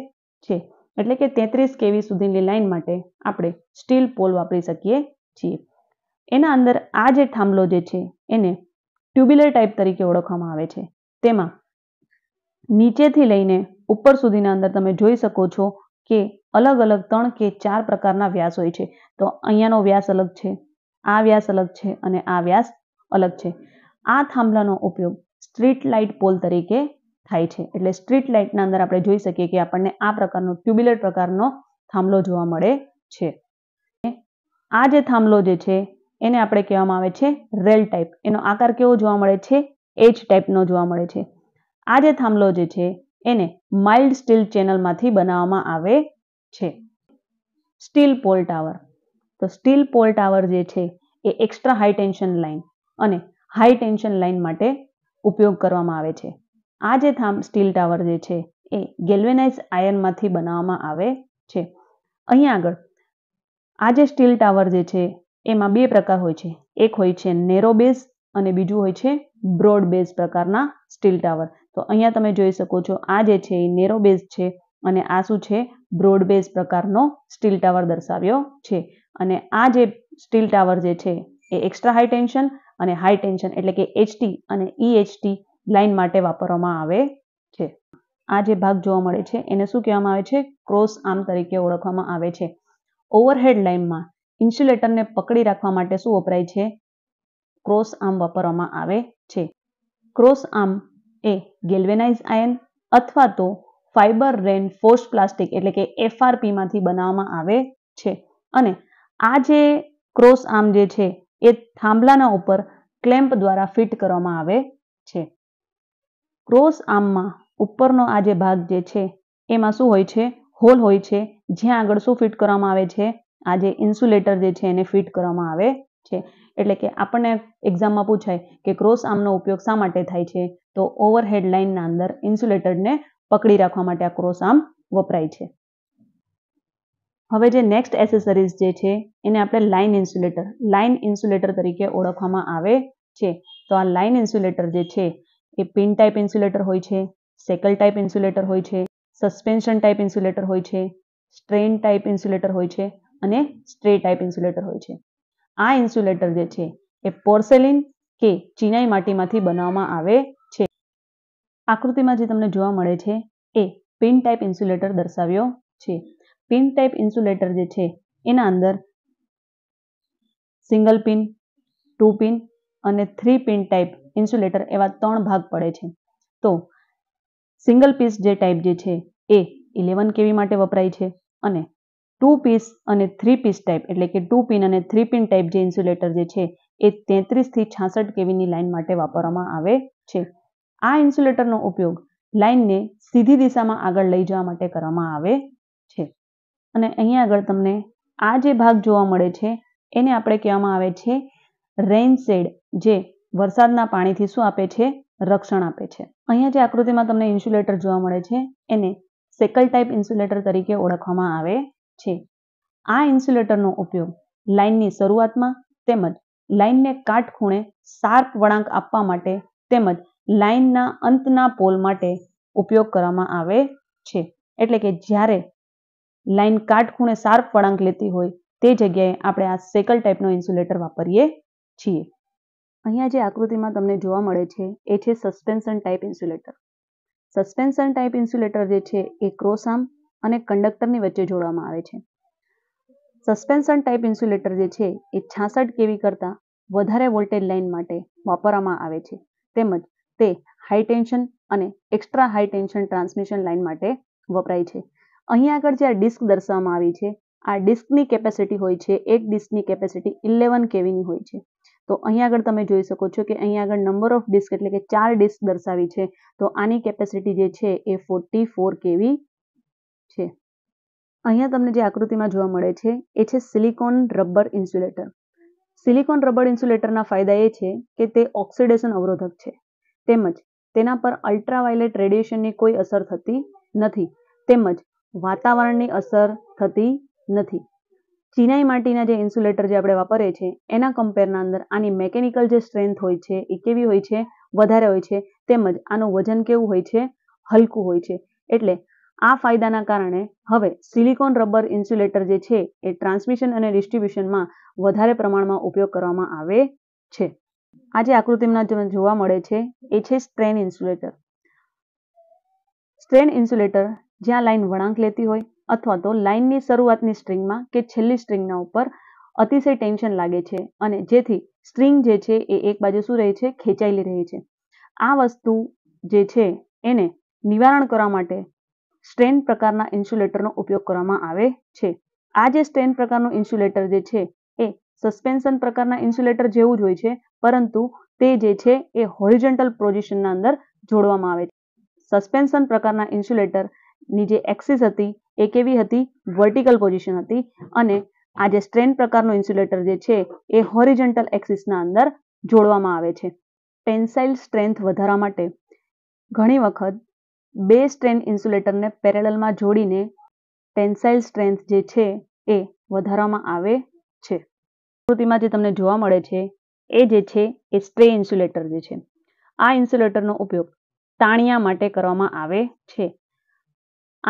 છે એટલે કે તેત્રીસ કેવી સુધીની લાઇન માટે આપણે સ્ટીલ પોલ વાપરી શકીએ છીએ એના અંદર આ જે થાંભલો જે છે એને ટ્યુબ્યુલર ટાઈપ તરીકે ઓળખવામાં આવે છે તેમાં નીચેથી લઈને ઉપર સુધીના અંદર તમે જોઈ શકો છો કે અલગ અલગ ત્રણ કે ચાર પ્રકારના વ્યાસ હોય છે તો અહીંયાનો વ્યાસ અલગ છે આ વ્યાસ અલગ છે અને આ વ્યાસ અલગ છે આ થાંભલાનો ઉપયોગ સ્ટ્રીટ લાઇટ પોલ તરીકે થાય છે એટલે સ્ટ્રીટ લાઇટના અંદર આપણે જોઈ શકીએ કે આપણને આ પ્રકારનો ટ્યુબ્યુલર પ્રકારનો થાંભલો જોવા મળે છે આ જે થાંભલો જે છે એને આપણે કહેવામાં આવે છે રેલ ટાઈપ એનો આકાર કેવો જોવા મળે છે એચ ટાઈપનો જોવા મળે છે આ જે થાંભલો જે છે એને માઇલ્ડ સ્ટીલ ચેનલમાંથી બનાવવામાં આવે છે સ્ટીલ પોલ ટાવર તો સ્ટીલ પોલ ટાવર જે છે એ એક્સ્ટ્રા હાઈ ટેન્શન લાઇન અને હાઈ ટેન્શન લાઇન માટે ઉપયોગ કરવામાં આવે છે આ જે થામ સ્ટીલ ટાવર જે છે એ ગેલ્વેનાઇઝ આયર્નમાંથી બનાવવામાં આવે છે અહીંયા આગળ આ જે સ્ટીલ ટાવર જે છે એમાં બે પ્રકાર હોય છે એક હોય છે નેરો બેઝ અને બીજું હોય છે બ્રોડ બેઝ પ્રકારના સ્ટીલ ટાવર તો અહીંયા તમે જોઈ શકો છો આ જે છે એ નેરો બેઝ છે અને આ શું છે બ્રોડ બેઝ પ્રકારનો સ્ટીલ ટાવર દર્શાવ્યો છે અને આ જે સ્ટીલ ટાવર જે છે એ એક્સ્ટ્રા હાઈ ટેન્શન અને હાઈ ટેન્શન એટલે કે એચટી અને એચટી e લાઇન માટે વાપરવામાં આવે છે આ જે ભાગ જોવા મળે છે એને શું કહેવામાં આવે છે ક્રોસ આર્મ તરીકે ઓળખવામાં આવે છે ઓવરહેડ લાઇનમાં ઇન્સ્યુલેટરને પકડી રાખવા માટે શું વપરાય છે ક્રોસ આર્મ વાપરવામાં આવે છે ક્રોસ આર્મ એ ગેલ્વેનાઇઝ આયન અથવા તો ફાઇબર રેન રેનફોર્સ પ્લાસ્ટિક એટલે કે એફઆરપીમાંથી બનાવવામાં આવે છે અને આ જે ક્રોસ આર્મ જે છે એ થાંભલાના ઉપર ક્લેમ્પ દ્વારા ફિટ કરવામાં આવે છે ક્રોસ આર્મમાં ઉપરનો આ જે ભાગ જે છે એમાં શું હોય છે હોલ હોય છે જ્યાં આગળ શું ફિટ કરવામાં આવે છે આ જે ઇન્સ્યુલેટર જે છે એને ફિટ કરવામાં આવે છે એટલે કે આપણને એક્ઝામમાં પૂછાય કે ક્રોસ આર્મનો ઉપયોગ શા માટે થાય છે તો ઓવરહેડ લાઇનના અંદર ઇન્સ્યુલેટરને પકડી રાખવા માટે આ ક્રોસ આર્મ વપરાય છે હવે જે નેક્સ્ટ એસેસરીઝ જે છે એને આપણે લાઇન ઇન્સ્યુલેટર લાઇન ઇન્સ્યુલેટર તરીકે ઓળખવામાં આવે છે તો આ લાઇન ઇન્સ્યુલેટર જે છે એ પિન ટાઈપ ઇન્સ્યુલેટર હોય છે સેકલ ટાઈપ ઇન્સ્યુલેટર હોય છે સસ્પેન્શન ટાઈપ ઇન્સ્યુલેટર હોય છે સ્ટ્રેન ટાઈપ ઇન્સ્યુલેટર હોય છે અને સ્ટ્રે ટાઈપ ઇન્સ્યુલેટર હોય છે આ ઇન્સ્યુલેટર જે છે એ પોર્સેલિન કે ચિનાઈ માટીમાંથી બનાવવામાં આવે છે આકૃતિમાં જે તમને જોવા મળે છે એ પિન ટાઈપ ઇન્સ્યુલેટર દર્શાવ્યો છે પિન ટાઈપ ઇન્સ્યુલેટર જે છે એના અંદર સિંગલ પિન ટુ પિન અને થ્રી પિન ટાઈપ ઇન્સ્યુલેટર એવા ત્રણ ભાગ પડે છે તો સિંગલ પીસ જે ટાઈપ જે છે એ ઇલેવન કેવી માટે વપરાય છે અને ટુ પીસ અને થ્રી પીસ ટાઈપ એટલે કે ટુ પિન અને થ્રી પિન ટાઈપ જે ઇન્સ્યુલેટર જે છે એ તેત્રીસથી છાસઠ કેવીની લાઇન માટે વાપરવામાં આવે છે આ ઇન્સ્યુલેટરનો ઉપયોગ લાઇનને સીધી દિશામાં આગળ લઈ જવા માટે કરવામાં આવે છે અને અહીંયા આગળ તમને આ જે ભાગ જોવા મળે છે એને આપણે કહેવામાં આવે છે રેઇન શેડ જે વરસાદના પાણીથી શું આપે છે રક્ષણ આપે છે અહીંયા જે આકૃતિમાં તમને ઇન્સ્યુલેટર જોવા મળે છે એને સેકલ ટાઈપ ઇન્સ્યુલેટર તરીકે ઓળખવામાં આવે છે આ ઇન્સ્યુલેટરનો ઉપયોગ લાઇનની શરૂઆતમાં તેમજ લાઇનને કાટખૂણે શાર્પ વળાંક આપવા માટે તેમજ લાઇનના અંતના પોલ માટે ઉપયોગ કરવામાં આવે છે એટલે કે જ્યારે લાઇન કાટખૂણે શાર્પ વળાંક લેતી હોય તે જગ્યાએ આપણે આ સેકલ ટાઈપનો ઇન્સ્યુલેટર વાપરીએ છીએ અહીંયા જે આકૃતિમાં તમને જોવા મળે છે એ છે suspension type insulator suspension type insulator જે છે એ ક્રોસ આર્મ અને કંડક્ટરની વચ્ચે જોડવામાં આવે છે સસ્પેન્શન ટાઈપ ઇન્સ્યુલેટર જે છે એ છાસઠ કેવી કરતાં વધારે વોલ્ટેજ લાઇન માટે વાપરવામાં આવે છે તેમજ તે હાઈ ટેન્શન અને extra high tension transmission line માટે વપરાય છે અહીં આગળ જે આ ડિસ્ક દર્શાવવામાં આવી છે આ ડિસ્કની કેપેસિટી હોય છે એક ડિસ્કની કેપેસિટી ઇલેવન કેવીની હોય છે તો અહીંયા આગળ તમે જોઈ શકો છો કે અહીંયા આગળ નંબર ઓફ ડિસ્ક એટલે કે ચાર ડિસ્ક દર્શાવી છે તો આની કેપેસિટી જે છે એ ફોર્ટી ફોર કેવી છે અહીંયા તમને જે આકૃતિમાં જોવા મળે છે એ છે silicone rubber insulator silicone rubber ઇન્સ્યુલેટરના ફાયદા એ છે કે તે ઓક્સિડેશન અવરોધક છે તેમજ તેના પર અલ્ટ્રાવાયોલેટ રેડિયેશનની કોઈ અસર થતી નથી તેમજ વાતાવરણની અસર થતી નથી ચિનાઈ માટીના જે ઇન્સ્યુલેટર જે આપણે વાપરીએ છીએ એના કમ્પેરના અંદર આની મેકેનિકલ જે સ્ટ્રેન્થ હોય છે એ કેવી હોય છે વધારે હોય છે તેમજ આનું વજન કેવું હોય છે હલકું હોય છે એટલે આ ફાયદાના કારણે હવે સિલિકોન રબર ઇન્સ્યુલેટર જે છે એ ટ્રાન્સમિશન અને ડિસ્ટ્રીબ્યુશનમાં વધારે પ્રમાણમાં ઉપયોગ કરવામાં આવે છે આ જે આકૃતિમાં જોવા મળે છે એ છે સ્ટ્રેન ઇન્સ્યુલેટર સ્ટ્રેન ઇન્સ્યુલેટર જ્યાં લાઇન વળાંક લેતી હોય અથવા તો લાઇનની શરૂઆતની સ્ટ્રિંગમાં કે છેલ્લી સ્ટ્રિંગના ઉપર અતિશય ટેન્શન લાગે છે અને જેથી સ્ટ્રિંગ જે છે એ એક બાજુ શું રહે છે ખેંચાયેલી રહે છે આ વસ્તુ જે છે એને નિવારણ કરવા માટે સ્ટ્રેન પ્રકારના ઇન્સ્યુલેટરનો ઉપયોગ કરવામાં આવે છે આ જે સ્ટ્રેન પ્રકારનું ઇન્સ્યુલેટર જે છે એ સસ્પેન્શન પ્રકારના ઇન્સ્યુલેટર જેવું જ હોય છે પરંતુ તે જે છે એ હોરિઝોન્ટલ પોઝિશનના અંદર જોડવામાં આવે છે સસ્પેન્શન પ્રકારના ઇન્સ્યુલેટર ની જે એક્સિસ હતી એ કેવી હતી વર્ટિકલ પોઝિશન હતી અને આ જે સ્ટ્રેન પ્રકારનો ઇન્સ્યુલેટર જે છે એ હોરિજન્ટલ એક્સિસના અંદર જોડવામાં આવે છે ટેન્સાઇલ સ્ટ્રેન્થ વધારા માટે ઘણી વખત બે સ્ટ્રેન ઇન્સ્યુલેટરને પેરેલલમાં જોડીને ટેન્સાઇલ સ્ટ્રેન્થ જે છે એ વધારવામાં આવે છે આકૃતિમાં જે તમને જોવા મળે છે એ જે છે એ સ્ટ્રે ઇન્સ્યુલેટર જે છે આ ઇન્સ્યુલેટરનો ઉપયોગ તાણિયા માટે કરવામાં આવે છે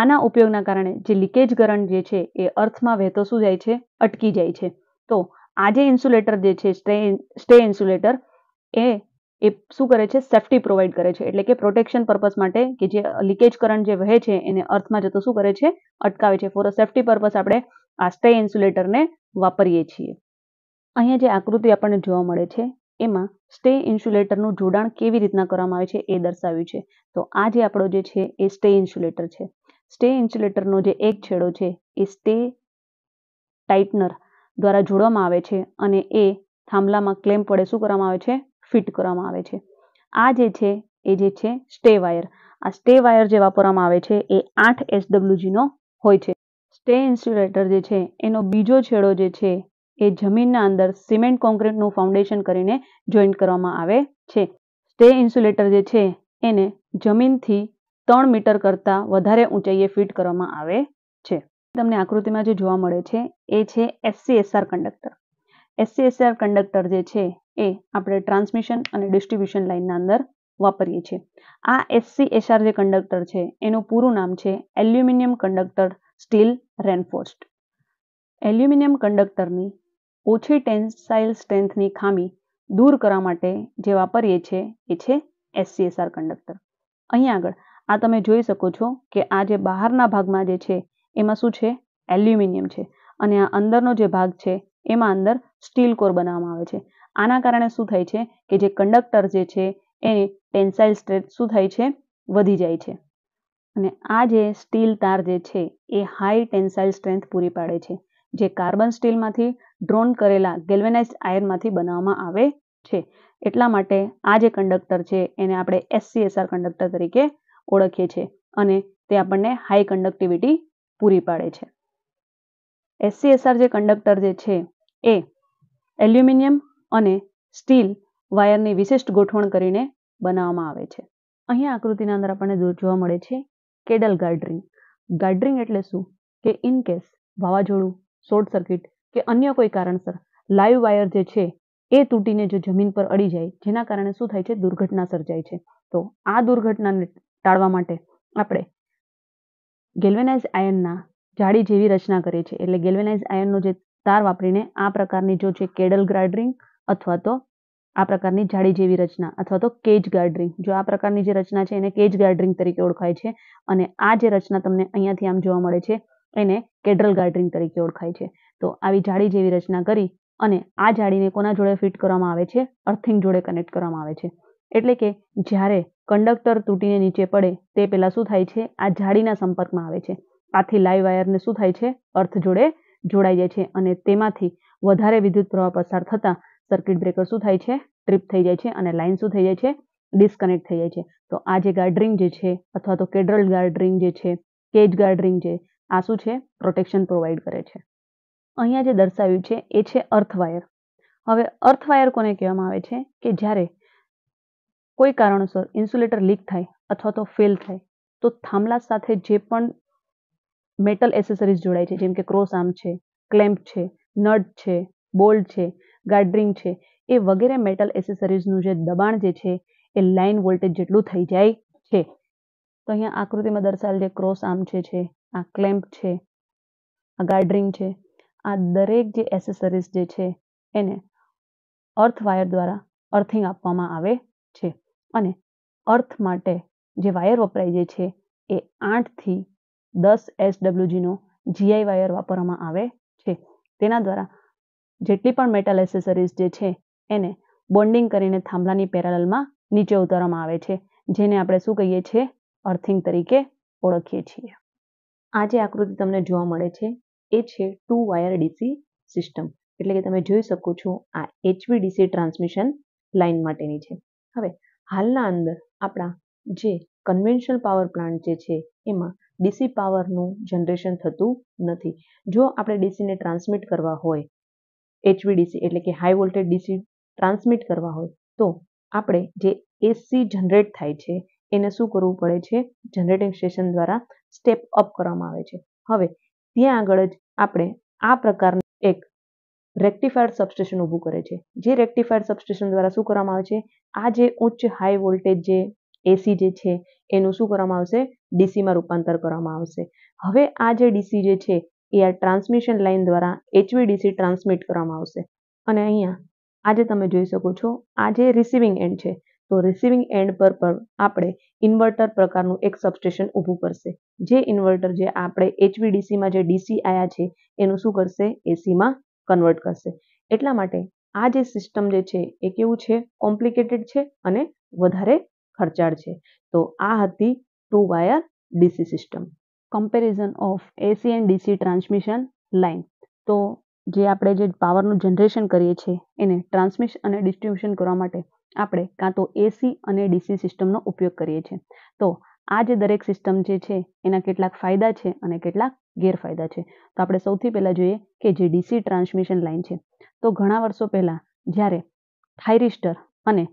આના ઉપયોગના કારણે જે લીકેજ કરંટ જે છે એ અર્થમાં વહેતો શું જાય છે અટકી જાય છે તો આજે ઇન્સ્યુલેટર જે છે સ્ટે ઇન્સ્યુલેટર એ એ શું કરે છે સેફટી પ્રોવાઈડ કરે છે એટલે કે પ્રોટેક્શન પર્પસ માટે કે જે લીકેજ કરંટ જે વહે છે એને અર્થમાં જતો શું કરે છે અટકાવે છે ફોર અ સેફટી પર્પસ આપણે આ સ્ટે ઇન્સ્યુલેટરને વાપરીએ છીએ અહીંયા જે આકૃતિ આપણને જોવા મળે છે એમાં સ્ટે ઇન્સ્યુલેટરનું જોડાણ કેવી રીતના કરવામાં આવે છે એ દર્શાવ્યું છે તો આ જે આપણો જે છે એ સ્ટે ઇન્સ્યુલેટર છે સ્ટે ઇન્સ્યુલેટરનો જે એક છેડો છે એ સ્ટે ટાઇટનર દ્વારા જોડવામાં આવે છે અને એ થાંભલામાં ક્લેમ્પ પડે શું કરવામાં આવે છે ફિટ કરવામાં આવે છે આ જે છે એ જે છે સ્ટે વાયર આ સ્ટે વાયર જે વાપરવામાં આવે છે એ આઠ એસડબ્લ્યુજીનો હોય છે સ્ટે ઇન્સ્યુલેટર જે છે એનો બીજો છેડો જે છે એ જમીનના અંદર સિમેન્ટ કોન્ક્રીટનું ફાઉન્ડેશન કરીને જોઈન્ટ કરવામાં આવે છે સ્ટે ઇન્સ્યુલેટર જે છે એને જમીનથી ત્રણ મીટર કરતાં વધારે ઊંચાઈએ ફિટ કરવામાં આવે છે તમને આકૃતિમાં જે જોવા મળે છે એ છે એસસીએસઆર કંડક્ટર એસસીએસઆર કંડક્ટર જે છે એ આપણે ટ્રાન્સમિશન અને ડિસ્ટ્રીબ્યુશન લાઇનના અંદર વાપરીએ છીએ આ એસસીએસઆર જે કંડક્ટર છે એનું પૂરું નામ છે aluminium conductor steel reinforced aluminium કંડક્ટરની ઓછી ટેન્સાઇલ સ્ટ્રેન્થની ખામી દૂર કરવા માટે જે વાપરીએ છીએ એ છે એસસીએસઆર કંડક્ટર અહીં આગળ આ તમે જોઈ શકો છો કે આ જે બહારના ભાગમાં જે છે એમાં શું છે એલ્યુમિનિયમ છે અને આ અંદરનો જે ભાગ છે એમાં અંદર સ્ટીલ કોર બનાવવામાં આવે છે આના કારણે શું થાય છે કે જે કંડક્ટર જે છે એ ટેન્સાઇલ સ્ટ્રેન્થ શું થાય છે વધી જાય છે અને આ જે સ્ટીલ તાર જે છે એ હાઈ ટેન્સાઇલ સ્ટ્રેન્થ પૂરી પાડે છે જે કાર્બન સ્ટીલમાંથી ડ્રોન કરેલા ગેલ્વેનાઇઝ્ડ આયરમાંથી બનાવવામાં આવે છે એટલા માટે આ જે કંડક્ટર છે એને આપણે એસસીએસઆર કંડક્ટર તરીકે ઓળખીએ છીએ અને તે આપણને હાઈ કંડક્ટિવિટી પૂરી પાડે છે એસસીએસઆર જે કંડક્ટર જે છે એ એલ્યુમિનિયમ અને સ્ટીલ વાયરની વિશિષ્ટ ગોઠવણ કરીને બનાવવામાં આવે છે અહીં આકૃતિના અંદર આપણને જોવા મળે છે કેડલ ગાર્ડરિંગ ગાર્ડરિંગ એટલે શું કે ઇનકેસ વાવાઝોડું શોર્ટ સર્કિટ કે અન્ય કોઈ કારણસર લાઈવ વાયર જે છે એ તૂટીને જો જમીન પર અડી જાય જેના કારણે શું થાય છે દુર્ઘટના સર્જાય છે તો આ દુર્ઘટનાને ટાળવા માટે આપણે ગેલ્વેનાઇઝ આયનના જાળી જેવી રચના કરીએ છીએ એટલે ગેલ્વેનાઇઝ આયનનો જે તાર વાપરીને આ પ્રકારની જો છે કેડલ ગાર્ડરિંગ અથવા તો આ પ્રકારની જાળી જેવી રચના અથવા તો કેજ ગાર્ડરિંગ જો આ પ્રકારની જે રચના છે એને કેજ ગાર્ડરિંગ તરીકે ઓળખાય છે અને આ જે રચના તમને અહીંયાથી આમ જોવા મળે છે એને કેડરલ ગાર્ડરિંગ તરીકે ઓળખાય છે તો આવી જાળી જેવી રચના કરી અને આ જાળીને કોના જોડે ફિટ કરવામાં આવે છે અર્થિંગ જોડે કનેક્ટ કરવામાં આવે છે એટલે કે જ્યારે કંડક્ટર તૂટીને નીચે પડે તે પહેલાં શું થાય છે આ જાળીના સંપર્કમાં આવે છે આથી લાઈવ વાયરને શું થાય છે અર્થ જોડે જોડાઈ જાય છે અને તેમાંથી વધારે વિદ્યુત પ્રવાહ પસાર થતાં સર્કિટ બ્રેકર શું થાય છે ટ્રીપ થઈ જાય છે અને લાઇન શું થઈ જાય છે ડિસ્કનેક્ટ થઈ જાય છે તો આ જે ગાર્ડરિંગ જે છે અથવા તો કેડરલ ગાર્ડરિંગ જે છે કેજ ગાર્ડરિંગ જે આ શું છે પ્રોટેક્શન પ્રોવાઈડ કરે છે અહીંયા જે દર્શાવ્યું છે એ છે અર્થવાયર હવે અર્થવાયર કોને કહેવામાં આવે છે કે જ્યારે કોઈ કારણોસર ઇન્સ્યુલેટર લીક થાય અથવા તો ફેલ થાય તો થાંભલા સાથે જે પણ મેટલ એસેસરીઝ જોડાય છે જેમ કે ક્રોસ આર્મ છે ક્લેમ્પ છે નટ છે બોલ્ટ છે ગાર્ડરિંગ છે એ વગેરે મેટલ એસેસરીઝનું જે દબાણ જે છે એ લાઇન વોલ્ટેજ જેટલું થઈ જાય છે તો અહીંયા આકૃતિમાં દર્શાવેલ જે ક્રોસ આર્મ છે છે આ ક્લેમ્પ છે આ ગાર્ડરિંગ છે આ દરેક જે એસેસરીઝ જે છે એને અર્થ વાયર દ્વારા અર્થિંગ આપવામાં આવે છે અને અર્થ માટે જે વાયર વપરાય જે છે એ આઠથી દસ એસડબલ્યુજીનો જીઆઈ વાયર વાપરવામાં આવે છે તેના દ્વારા જેટલી પણ મેટલ એસેસરીઝ જે છે એને બોન્ડિંગ કરીને થાંભલાની પેરેલલમાં નીચે ઉતારવામાં આવે છે જેને આપણે શું કહીએ છીએ અર્થિંગ તરીકે ઓળખીએ છીએ આ જે આકૃતિ તમને જોવા મળે છે એ છે ટુ વાયર ડીસી સિસ્ટમ એટલે કે તમે જોઈ શકો છો આ એચવીડીસી ટ્રાન્સમિશન લાઇન માટેની છે હવે હાલના અંદર આપણા જે કન્વેન્શનલ પાવર પ્લાન્ટ જે છે એમાં ડીસી પાવરનું જનરેશન થતું નથી જો આપણે ડીસીને ટ્રાન્સમિટ કરવા હોય એચવીડીસી એટલે કે હાઈ વોલ્ટેજ ડીસી ટ્રાન્સમિટ કરવા હોય તો આપણે જે એસી જનરેટ થાય છે એને શું કરવું પડે છે જનરેટિંગ સ્ટેશન દ્વારા સ્ટેપ અપ કરવામાં આવે છે હવે ત્યાં આગળ જ આપણે આ પ્રકારનું એક રેક્ટિફાયર સબસ્ટેશન ઊભું કરે છે જે રેક્ટિફાયર સબસ્ટેશન દ્વારા શું કરવામાં આવે છે આ જે ઉચ્ચ હાઈ વોલ્ટેજ જે એસી જે છે એનું શું કરવામાં આવશે ડીસીમાં રૂપાંતર કરવામાં આવશે હવે આ જે ડીસી જે છે એ આ ટ્રાન્સમિશન લાઇન દ્વારા એચવીડીસી ટ્રાન્સમિટ કરવામાં આવશે અને અહીંયા આજે તમે જોઈ શકો છો આ જે રિસીવિંગ એન્ડ છે તો રિસીવિંગ એન્ડ પર પણ આપણે ઇન્વર્ટર પ્રકારનું એક સબસ્ટેશન ઊભું કરશે જે ઇન્વર્ટર જે આપણે એચવીડીસીમાં જે ડીસી આયા છે એનું શું કરશે એસીમાં કન્વર્ટ કરશે એટલા માટે આ જે સિસ્ટમ જે છે એ કેવું છે કોમ્પ્લિકેટેડ છે અને વધારે ખર્ચાળ છે તો આ હતી two wire DC system comparison of AC and DC transmission line તો જે આપણે જે પાવરનું જનરેશન કરીએ છીએ એને ટ્રાન્સમિશન અને ડિસ્ટ્રીબ્યુશન કરવા માટે આપણે કાં તો એસી અને ડીસી સિસ્ટમનો ઉપયોગ કરીએ છીએ તો આ જે દરેક સિસ્ટમ જે છે એના કેટલાક ફાયદા છે અને કેટલાક ગેરફાયદા છે તો આપણે સૌથી પહેલા જોઈએ કે જે ડીસી ટ્રાન્સમિશન લાઇન છે તો ઘણા વર્ષો પહેલા જ્યારે થાઇરિસ્ટર અને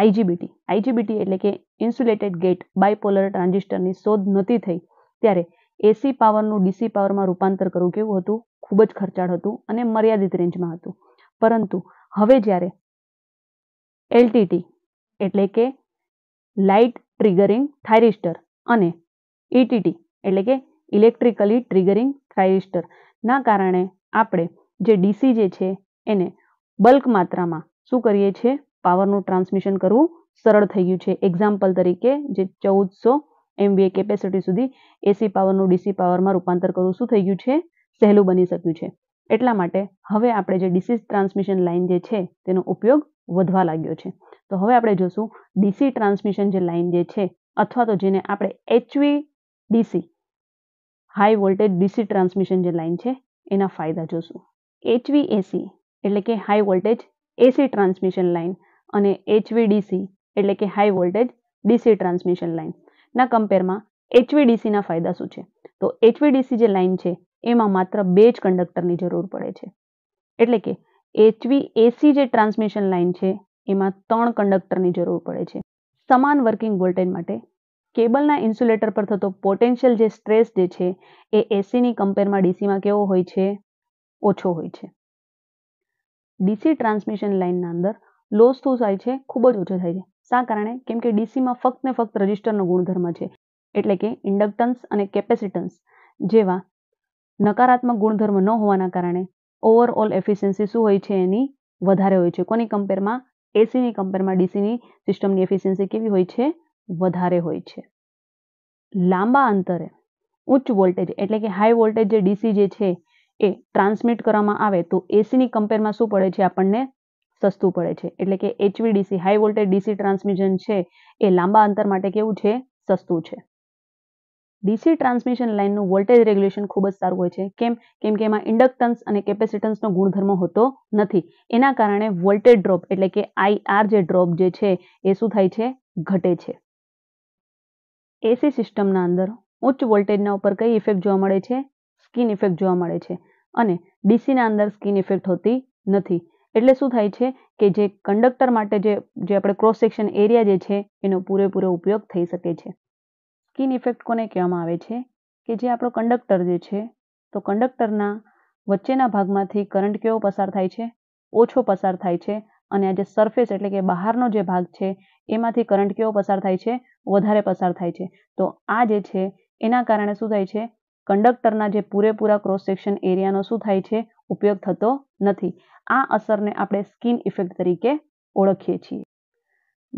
આઈજીબીટી આઈજીબીટી એટલે કે ઇન્સ્યુલેટેડ ગેટ બાયપોલર ટ્રાન્ઝિસ્ટરની શોધ નહોતી થઈ ત્યારે એસી પાવરનું ડીસી પાવરમાં રૂપાંતર કરવું કેવું હતું ખૂબ જ ખર્ચાળ હતું અને મર્યાદિત રેન્જમાં હતું પરંતુ હવે જ્યારે એલટીટી એટલે કે લાઇટ ટ્રિગરિંગ થાઇરિસ્ટર અને ઇટીટી e એટલે કે ઇલેક્ટ્રિકલી ટ્રિગરિંગ થાઇરિસ્ટરના કારણે આપણે જે ડીસી જે છે એને બલ્ક માત્રામાં શું કરીએ છીએ પાવરનું ટ્રાન્સમિશન કરવું સરળ થઈ ગયું છે એક્ઝામ્પલ તરીકે જે ચૌદસો એમબીએ કેપેસિટી સુધી એસી પાવરનું ડીસી પાવરમાં રૂપાંતર કરવું શું થઈ ગયું છે સહેલું બની શક્યું છે એટલા માટે હવે આપણે જે ડીસી ટ્રાન્સમિશન લાઇન જે છે તેનો ઉપયોગ વધવા લાગ્યો છે તો હવે આપણે જોશું ડીસી ટ્રાન્સમિશન જે લાઇન જે છે અથવા તો જેને આપણે HV DC high voltage DC transmission જે લાઇન છે એના ફાયદા જોશું એચવી એસી એટલે કે high voltage AC transmission line અને એચવીડીસી એટલે કે હાઈ વોલ્ટેજ ડીસી ટ્રાન્સમિશન લાઇનના કમ્પેરમાં એચવીડીસીના ફાયદા શું છે તો એચવીડીસી જે લાઇન છે એમાં માત્ર બે જ કંડક્ટરની જરૂર પડે છે એટલે કે એચવી એસી જે ટ્રાન્સમિશન લાઇન છે એમાં ત્રણ કંડક્ટરની જરૂર પડે છે સમાન વર્કિંગ વોલ્ટેજ માટે કેબલના ઇન્સ્યુલેટર પર થતો પોટેન્શિયલ જે સ્ટ્રેસ જે છે એ એસીની કમ્પેરમાં ડીસીમાં કેવો હોય છે ઓછો હોય છે ડીસી ટ્રાન્સમિશન લાઇનના અંદર લોસ શું થાય છે ખૂબ જ ઓછો થાય છે શા કારણે કેમ કે ડીસીમાં ફક્ત ને ફક્ત રજિસ્ટરનો ગુણધર્મ છે એટલે કે ઇન્ડક્ટન્સ અને કેપેસિટન્સ જેવા નકારાત્મક ગુણધર્મ ન હોવાના કારણે ઓવરઓલ એફિશિયન્સી શું હોય છે એની વધારે હોય છે કોની કમ્પેરમાં એસીની કમ્પેરમાં ડીસીની સિસ્ટમની એફિશિયન્સી કેવી હોય છે વધારે હોય છે લાંબા અંતરે ઉચ્ચ વોલ્ટેજ એટલે કે હાઈ વોલ્ટેજ જે ડીસી જે છે એ ટ્રાન્સમિટ કરવામાં આવે તો એસીની કમ્પેરમાં શું પડે છે આપણને સસ્તું પડે છે એટલે કે HVDC high voltage DC transmission છે એ લાંબા અંતર માટે કેવું છે સસ્તું છે ડીસી ટ્રાન્સમિશન લાઇનનું વોલ્ટેજ રેગ્યુલેશન ખૂબ જ સારું હોય છે કેમ કેમ કે એમાં ઇન્ડક્ટન્સ અને કેપેસિટન્સનો ગુણધર્મ હોતો નથી એના કારણે વોલ્ટેજ ડ્રોપ એટલે કે આઈઆર જે ડ્રોપ જે છે એ શું થાય છે ઘટે છે એસી સિસ્ટમના અંદર ઉચ્ચ વોલ્ટેજના ઉપર કઈ ઇફેક્ટ જોવા મળે છે સ્કિન ઇફેક્ટ જોવા મળે છે અને ડીસીના અંદર સ્કિન ઇફેક્ટ હોતી નથી એટલે શું થાય છે કે જે કંડક્ટર માટે જે જે આપણે ક્રોસ સેક્શન એરિયા જે છે એનો પૂરેપૂરો ઉપયોગ થઈ શકે છે સ્કિન ઇફેક્ટ કોને કહેવામાં આવે છે કે જે આપણો કંડક્ટર જે છે તો કંડક્ટરના વચ્ચેના ભાગમાંથી કરંટ કેવો પસાર થાય છે ઓછો પસાર થાય છે અને આ જે સરફેસ એટલે કે બહારનો જે ભાગ છે એમાંથી કરંટ કેવો પસાર થાય છે વધારે પસાર થાય છે તો આ જે છે એના કારણે શું થાય છે કંડક્ટરના જે પૂરેપૂરા ક્રોસ સેક્શન એરિયાનો શું થાય છે ઉપયોગ થતો નથી આ અસરને આપણે સ્કિન ઇફેક્ટ તરીકે ઓળખીએ છીએ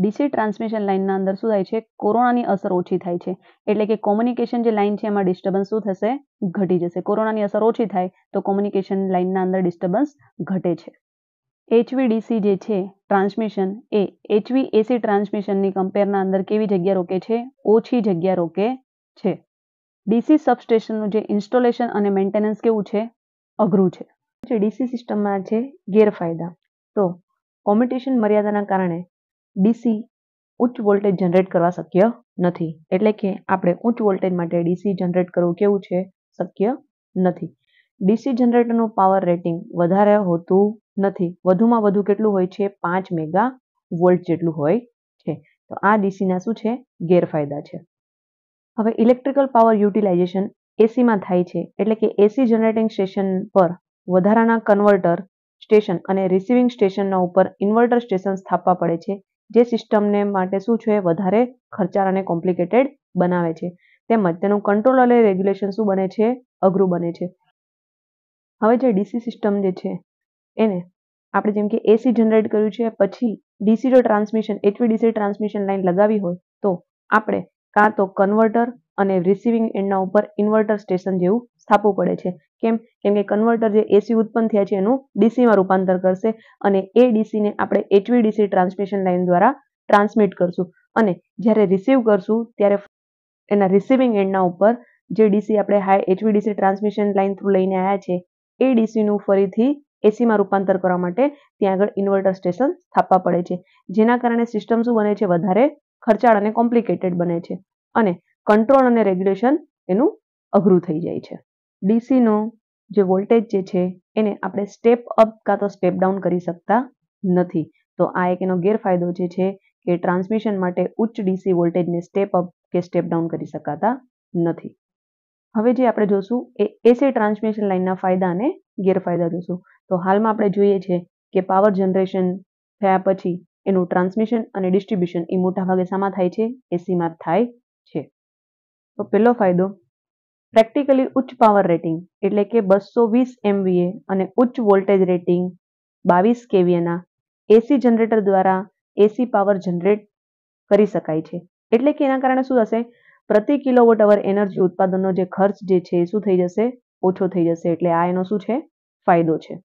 ડીસી ટ્રાન્સમિશન લાઇનના અંદર શું થાય છે કોરોનાની અસર ઓછી થાય છે એટલે કે કોમ્યુનિકેશન જે લાઇન છે એમાં ડિસ્ટર્બન્સ શું થશે ઘટી જશે કોરોનાની અસર ઓછી થાય તો કોમ્યુનિકેશન લાઇનના અંદર ડિસ્ટર્બન્સ ઘટે છે એચવીડીસી જે છે ટ્રાન્સમિશન એ એચવી એસી ટ્રાન્સમિશનની કમ્પેરના અંદર કેવી જગ્યા રોકે છે ઓછી જગ્યા રોકે છે ડીસી સબસ્ટેશનનું જે ઇન્સ્ટોલેશન અને મેન્ટેનન્સ કેવું છે અઘરું છે ડીસી સિસ્ટમમાં છે ગેરફાયદા તો કોમ્પિટિશન મર્યાદાના કારણે ડીસી ઉચ્ચ વોલ્ટેજ જનરેટ કરવા શક્ય નથી એટલે કે આપણે ઉચ્ચ વોલ્ટેજ માટે ડીસી જનરેટ કરવું કેવું છે શક્ય નથી ડીસી જનરેટરનું પાવર રેટિંગ વધારે હોતું નથી વધુમાં વધુ કેટલું હોય છે પાંચ મેગા વોલ્ટ જેટલું હોય છે તો આ ડીસીના શું છે ગેરફાયદા છે હવે ઇલેક્ટ્રિકલ પાવર યુટિલાઇઝેશન એસીમાં થાય છે એટલે કે એસી જનરેટિંગ સ્ટેશન પર વધારાના કન્વર્ટર સ્ટેશન અને રિસીવિંગ સ્ટેશનના ઉપર ઇન્વર્ટર સ્ટેશન સ્થાપવા પડે છે જે સિસ્ટમને માટે શું છે વધારે ખર્ચાળ અને કોમ્પ્લિકેટેડ બનાવે છે તેમજ તેનું કંટ્રોલ અને રેગ્યુલેશન શું બને છે અઘરું બને છે હવે જે ડીસી સિસ્ટમ જે છે એને આપણે જેમ કે એસી જનરેટ કર્યું છે પછી ડીસી જો ટ્રાન્સમિશન ડીસી ટ્રાન્સમિશન લાઇન લગાવી હોય તો આપણે કાં તો કન્વર્ટર અને રિસીવિંગ એન્ડના ઉપર ઇન્વર્ટર સ્ટેશન જેવું સ્થાપવું પડે છે કેમ કેમ કે કન્વર્ટર જે એસી ઉત્પન્ન થયા છે એનું ડીસીમાં રૂપાંતર કરશે અને એ ડીસીને આપણે એચવીડીસી ટ્રાન્સમિશન લાઇન દ્વારા ટ્રાન્સમિટ કરશું અને જ્યારે રિસીવ કરશું ત્યારે એના રિસીવિંગ એન્ડના ઉપર જે ડીસી આપણે high HVDC transmission line through લઈને આવ્યા છે એ ડીસીનું ફરીથી એસીમાં રૂપાંતર કરવા માટે ત્યાં આગળ ઇન્વર્ટર સ્ટેશન સ્થાપવા પડે છે જેના કારણે સિસ્ટમ શું બને છે વધારે ખર્ચાળ અને કોમ્પ્લિકેટેડ બને છે અને કંટ્રોલ અને રેગ્યુલેશન એનું અઘરું થઈ જાય છે ડીસીનો જે વોલ્ટેજ જે છે એને આપણે સ્ટેપ અપ કાં તો સ્ટેપ ડાઉન કરી શકતા નથી તો આ એક એનો ગેરફાયદો જે છે કે ટ્રાન્સમિશન માટે ઉચ્ચ ડીસી વોલ્ટેજને સ્ટેપ અપ કે સ્ટેપ ડાઉન કરી શકાતા નથી હવે જે આપણે જોશું એ એસએ ટ્રાન્સમિશન લાઇનના ફાયદા અને ગેરફાયદા જોશું તો હાલમાં આપણે જોઈએ છીએ કે પાવર જનરેશન થયા પછી એનું ટ્રાન્સમિશન અને ડિસ્ટ્રીબ્યુશન એ મોટાભાગે શામાં થાય છે એસીમાં થાય છે તો પહેલો ફાયદો પ્રેક્ટિકલી ઉચ્ચ પાવર રેટિંગ એટલે કે બસો વીસ એમવીએ અને ઉચ્ચ વોલ્ટેજ રેટિંગ બાવીસ કેવીએના એસી જનરેટર દ્વારા એસી પાવર જનરેટ કરી શકાય છે એટલે કે એના કારણે શું થશે પ્રતિ કિલોવોટ અવર એનર્જી ઉત્પાદનનો જે ખર્ચ જે છે એ શું થઈ જશે ઓછો થઈ જશે એટલે આ એનો શું છે ફાયદો છે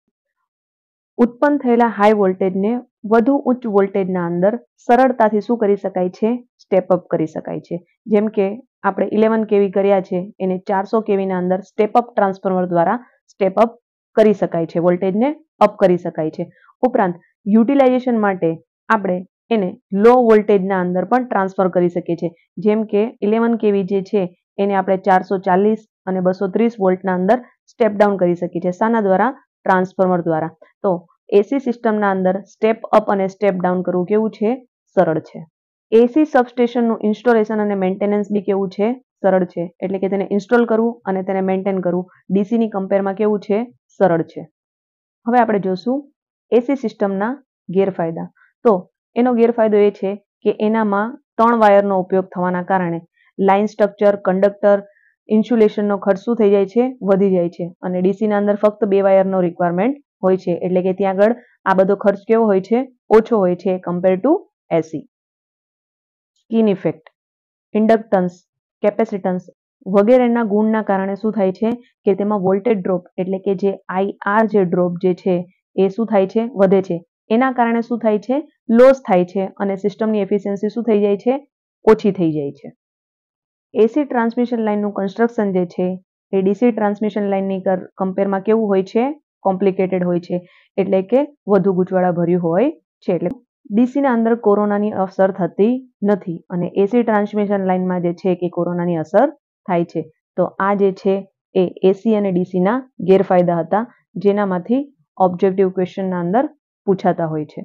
ઉત્પન્ન થયેલા હાઈ વોલ્ટેજને વધુ ઉચ્ચ વોલ્ટેજના અંદર સરળતાથી શું કરી શકાય છે સ્ટેપ અપ કરી શકાય છે જેમ કે આપણે ઇલેવન કેવી કર્યા છે એને ચારસો કેવીના અંદર સ્ટેપ અપ ટ્રાન્સફોર્મર દ્વારા સ્ટેપ અપ કરી શકાય છે વોલ્ટેજને અપ કરી શકાય છે ઉપરાંત યુટિલાઇઝેશન માટે આપણે એને લો વોલ્ટેજના અંદર પણ ટ્રાન્સફર કરી શકીએ છીએ જેમ કે ઇલેવન કેવી જે છે એને આપણે ચારસો ચાલીસ અને બસો ત્રીસ વોલ્ટના અંદર સ્ટેપ ડાઉન કરી શકીએ છીએ શાના દ્વારા ટ્રાન્સફોર્મર દ્વારા તો એસી સિસ્ટમના અંદર સ્ટેપ અપ અને સ્ટેપ ડાઉન કરવું કેવું છે સરળ છે એસી સબસ્ટેશનનું ઇન્સ્ટોલેશન અને મેન્ટેનન્સ બી કેવું છે સરળ છે એટલે કે તેને ઇન્સ્ટોલ કરવું અને તેને મેન્ટેન કરવું ડીસીની કમ્પેરમાં કેવું છે સરળ છે હવે આપણે જોશું એસી સિસ્ટમના ગેરફાયદા તો એનો ગેરફાયદો એ છે કે એનામાં ત્રણ વાયરનો ઉપયોગ થવાના કારણે લાઇન સ્ટ્રક્ચર કંડક્ટર ઇન્સ્યુલેશનનો ખર્ચ શું થઈ જાય છે વધી જાય છે અને ડીસીના અંદર ફક્ત બે વાયરનો રિક્વાયરમેન્ટ હોય છે એટલે કે ત્યાં આગળ આ બધો ખર્ચ કેવો હોય છે ઓછો હોય છે compare to AC skin effect inductance capacitance વગેરેના ગુણના કારણે શું થાય છે કે તેમાં વોલ્ટેજ ડ્રોપ એટલે કે જે આઈઆર જે ડ્રોપ જે છે એ શું થાય છે વધે છે એના કારણે શું થાય છે લોસ થાય છે અને સિસ્ટમની એફિશિયન્સી શું થઈ જાય છે ઓછી થઈ જાય છે એસી ટ્રાન્સમિશન લાઇનનું કન્સ્ટ્રક્શન જે છે એ ડીસી ટ્રાન્સમિશન લાઇનની કમ્પેરમાં કેવું હોય છે કોમ્પ્લિકેટેડ હોય છે એટલે કે વધુ ગૂંચવાળા ભર્યું હોય છે એટલે ડીસીના અંદર કોરોનાની અસર થતી નથી અને એસી ટ્રાન્સમિશન લાઇનમાં જે છે કે કોરોનાની અસર થાય છે તો આ જે છે એ એસી અને ડીસીના ગેરફાયદા હતા જેનામાંથી ઓબ્જેક્ટિવ ક્વેશ્ચનના અંદર પૂછાતા હોય છે